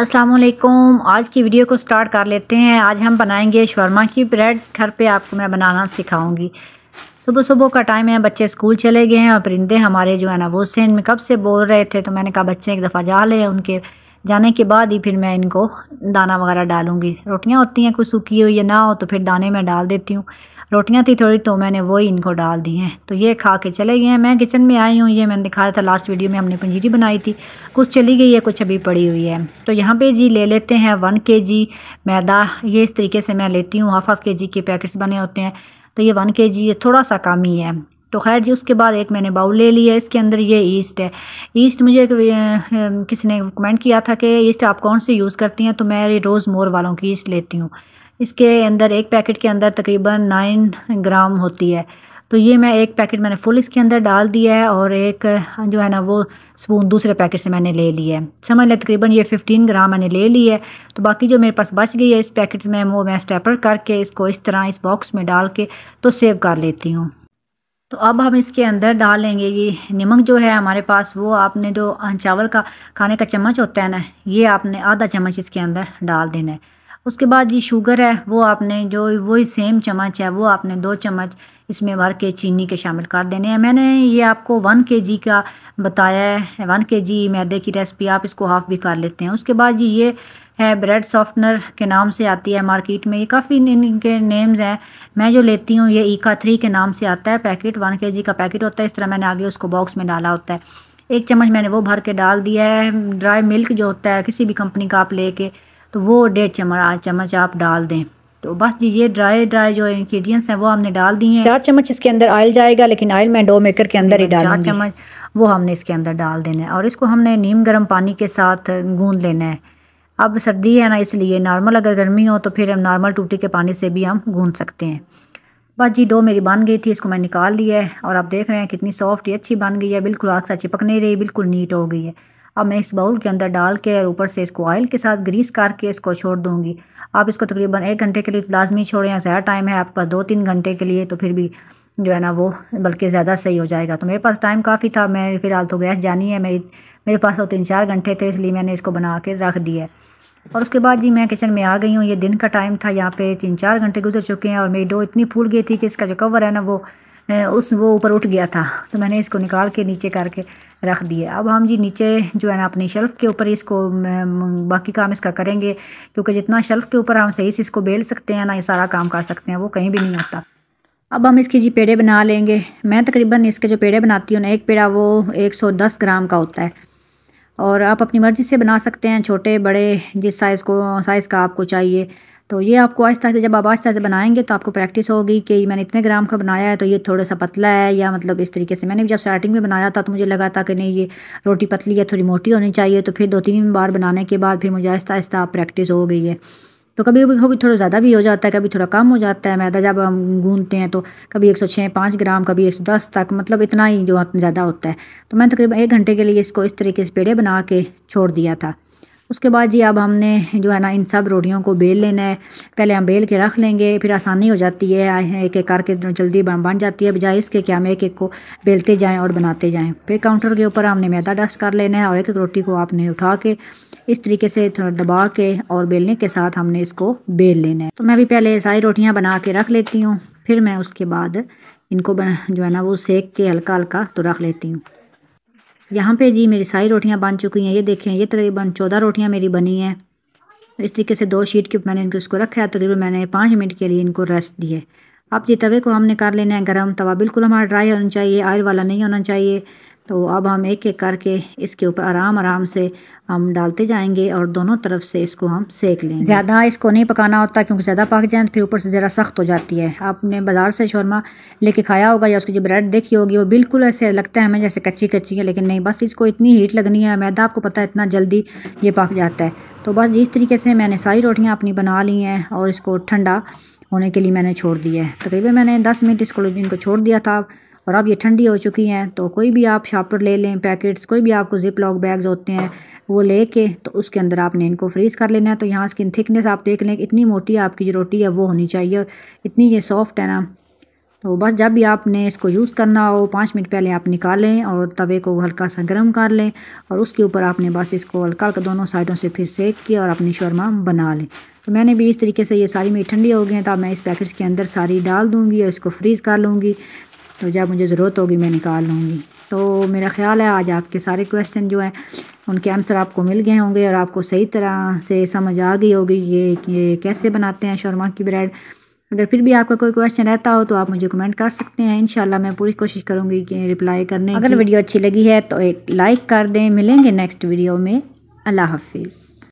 असलकुम आज की वीडियो को स्टार्ट कर लेते हैं आज हम बनाएंगे शवरमा की ब्रेड घर पे आपको मैं बनाना सिखाऊंगी सुबह सुबह का टाइम है बच्चे स्कूल चले गए हैं और परिंदे हमारे जो है ना वो सेंड में कब से बोल रहे थे तो मैंने कहा बच्चे एक दफ़ा जा ले उनके जाने के बाद ही फिर मैं इनको दाना वगैरह डालूंगी रोटियाँ होती हैं कुछ सूखी हुई या ना हो तो फिर दाने में डाल देती हूँ रोटियाँ थी थोड़ी तो मैंने वही इनको डाल दी हैं तो ये खा के चले गए हैं मैं किचन में आई हूँ ये मैंने दिखाया था लास्ट वीडियो में हमने पंजीरी बनाई थी कुछ चली गई है कुछ अभी पड़ी हुई है तो यहाँ पे जी ले लेते हैं वन के जी मैदा ये इस तरीके से मैं लेती हूँ हाफ हाफ के जी के पैकेट्स बने होते हैं तो ये वन के जी थोड़ा सा कम ही है तो खैर जी उसके बाद एक मैंने बाउल ले लिया इसके अंदर ये ईस्ट है ईस्ट मुझे किसी ने कमेंट किया था कि ईस्ट आप कौन से यूज़ करती हैं तो मैं रोज़ मोर वालों की ईस्ट लेती हूँ इसके अंदर एक पैकेट के अंदर तकरीबन नाइन ग्राम होती है तो ये मैं एक पैकेट मैंने फुल इसके अंदर डाल दिया है और एक जो है ना वो स्पून दूसरे पैकेट से मैंने ले लिया है समझ लें तकरीबन ये 15 ग्राम मैंने ले लिया है तो बाकी जो मेरे पास बच गई है इस पैकेट में वो मैं स्टेपर करके इसको इस तरह इस बॉक्स में डाल के तो सेव कर लेती हूँ तो अब हम इसके अंदर डालेंगे ये नमक जो है हमारे पास वो आपने जो चावल का खाने का चम्मच होता है ना ये आपने आधा चम्मच इसके अंदर डाल देना है उसके बाद ये शुगर है वो आपने जो वही सेम चम्मच है वो आपने दो चम्मच इसमें भर के चीनी के शामिल कर देने हैं मैंने ये आपको वन के जी का बताया है वन के जी मैदे की रेसिपी आप इसको हाफ़ भी कर लेते हैं उसके बाद जी ये है ब्रेड सॉफ्टनर के नाम से आती है मार्केट में ये काफ़ी इनके नेम्स हैं मैं जो लेती हूँ ये ईका थ्री के नाम से आता है पैकेट वन के जी का पैकेट होता है इस तरह मैंने आगे उसको बॉक्स में डाला होता है एक चम्मच मैंने वो भर के डाल दिया है ड्राई मिल्क जो होता है किसी भी कंपनी का आप लेके तो वो डेढ़ चम्मच चम्मच आप डाल दें तो बस जी ये ड्राई ड्राई जो इंग्रेडिएंट्स हैं वो हमने डाल दिए हैं चार चम्मच इसके अंदर ऑयल जाएगा लेकिन ऑयल में डो मेकर के अंदर ही डाल चार चम्मच वो हमने इसके अंदर डाल देना है और इसको हमने नीम गर्म पानी के साथ गूंद लेना है अब सर्दी है ना इसलिए नॉर्मल अगर गर्मी हो तो फिर हम नॉर्मल टूटी के पानी से भी हम गूंद सकते हैं बस जी डो मेरी बन गई थी इसको मैं निकाल लिया है और आप देख रहे हैं कितनी सॉफ्ट ही अच्छी बन गई है बिल्कुल आग सा चिपक नहीं रही बिल्कुल नीट हो गई है अब मैं इस बाउल के अंदर डाल के और ऊपर से इसको ऑयल के साथ ग्रीस करके इसको छोड़ दूंगी आप इसको तकरीबन एक घंटे के लिए तो लाजमी छोड़ें ज़्यादा टाइम है आपके पास दो तीन घंटे के लिए तो फिर भी जो है ना वो बल्कि ज़्यादा सही हो जाएगा तो मेरे पास टाइम काफ़ी था मैं फ़िलहाल तो गैस जानी है मेरी मेरे पास तो तीन चार घंटे थे इसलिए मैंने इसको बना के रख दिया और उसके बाद जी मैं किचन में आ गई हूँ ये दिन का टाइम था यहाँ पे तीन चार घंटे गुजर चुके हैं और मेरी डो इतनी फूल गई थी कि इसका जो कवर है ना वो उस वो ऊपर उठ गया था तो मैंने इसको निकाल के नीचे करके रख दिए अब हम जी नीचे जो है ना अपनी शेल्फ़ के ऊपर इसको बाकी काम इसका करेंगे क्योंकि जितना शेल्फ़ के ऊपर हम सही से इसको बेल सकते हैं ना ये सारा काम कर सकते हैं वो कहीं भी नहीं होता अब हम इसके जी पेड़े बना लेंगे मैं तकरीबन इसके जो पेड़े बनाती हूँ ना एक पेड़ा वो एक सौ दस ग्राम का होता है और आप अपनी मर्ज़ी से बना सकते हैं छोटे बड़े जिस साइज़ को साइज़ का आपको चाहिए तो ये आपको आहिस्ता आहिस्ते जब आप आहिस्ता आहिस्ते बनाएंगे तो आपको प्रैक्टिस होगी कि मैंने इतने ग्राम का बनाया है तो ये थोड़ा सा पतला है या मतलब इस तरीके से मैंने जब स्टार्टिंग में बनाया था तो मुझे लगा था कि नहीं ये रोटी पतली है थोड़ी मोटी होनी चाहिए तो फिर दो तीन बार बनाने के बाद फिर मुझे आहिस्ता आहिस्ता प्रैक्टिस हो गई है तो कभी कभी कभी थोड़ा ज़्यादा भी हो जाता है कभी थोड़ा कम हो जाता है मैदा जब हम गूंदते हैं तो कभी एक सौ छः पाँच ग्राम कभी एक सौ दस तक मतलब इतना ही जो ज़्यादा होता है तो मैंने तकरीबन एक घंटे के लिए इसको इस तरीके से पेड़े बना के छोड़ दिया था उसके बाद जी अब हमने जो है ना इन सब रोटियों को बेल लेना है पहले हम बेल के रख लेंगे फिर आसानी हो जाती है एक एक करके जल्दी बन जाती है बजाय इसके कि हम एक एक को बेलते जाएँ और बनाते जाएँ फिर काउंटर के ऊपर हमने मैदा डस्ट कर लेना है और एक एक रोटी को आपने उठा के इस तरीके से थोड़ा दबा के और बेलने के साथ हमने इसको बेल लेना है तो मैं भी पहले सारी रोटियाँ बना के रख लेती हूँ फिर मैं उसके बाद इनको बना जो है ना वो सेक के हल्का हल्का तो रख लेती हूँ यहाँ पे जी मेरी सारी रोटियाँ बन चुकी हैं ये देखें ये तकरीबन चौदह रोटियाँ मेरी बनी हैं इस तरीके से दो शीट के मैंने इनको इसको रखा है तकरीबन मैंने पाँच मिनट के लिए इनको रेस्ट दी है अब जी तवे को हमने कर लेना है गर्म तवा बिल्कुल हमारा ड्राई होना चाहिए ऑयल वाला नहीं होना चाहिए तो अब हम एक एक करके इसके ऊपर आराम आराम से हम डालते जाएंगे और दोनों तरफ से इसको हम सेक लें ज़्यादा इसको नहीं पकाना होता क्योंकि ज़्यादा पक जाए तो फिर ऊपर से ज़रा सख्त हो जाती है आपने बाज़ार से शौरमा लेके खाया होगा या उसकी जो ब्रेड देखी होगी वो बिल्कुल ऐसे लगता है हमें जैसे कच्ची कच्ची है लेकिन नहीं बस इसको इतनी हीट लगनी है मैदा आपको पता है इतना जल्दी ये पक जाता है तो बस जिस तरीके से मैंने सारी रोटियाँ अपनी बना ली हैं और इसको ठंडा होने के लिए मैंने छोड़ दिया है तकरीबन मैंने दस मिनट इस कोलोजिन को छोड़ दिया था और अब ये ठंडी हो चुकी हैं तो कोई भी आप शापर ले लें पैकेट्स कोई भी आपको जिप लॉक बैग्स होते हैं वो लेके तो उसके अंदर आपने इनको फ्रीज़ कर लेना है तो यहाँ स्किन थिकनेस आप देख लें इतनी मोटी आपकी जो रोटी है वो होनी चाहिए इतनी ये सॉफ्ट है ना तो बस जब भी आपने इसको यूज़ करना हो पाँच मिनट पहले आप निकालें और तवे को हल्का सा गर्म कर लें और उसके ऊपर आपने बस इसको हल्का हल्का दोनों साइडों से फिर सेक के और अपनी शर्मा बना लें तो मैंने भी इस तरीके से ये सारी मीठी ठंडी हो गई हैं तो मैं इस पैकेट्स के अंदर सारी डाल दूँगी और इसको फ्रीज़ कर लूँगी तो जब मुझे ज़रूरत होगी मैं निकाल लूँगी तो मेरा ख्याल है आज आपके सारे क्वेश्चन जो हैं उनके आंसर आपको मिल गए होंगे और आपको सही तरह से समझ आ गई होगी ये कि कैसे बनाते हैं शर्मा की ब्रेड अगर फिर भी आपका कोई क्वेश्चन रहता हो तो आप मुझे कमेंट कर सकते हैं इंशाल्लाह मैं पूरी कोशिश करूँगी कि रिप्लाई करने अगर वीडियो अच्छी लगी है तो एक लाइक कर दें मिलेंगे नेक्स्ट वीडियो में अल्लाह हाफिज़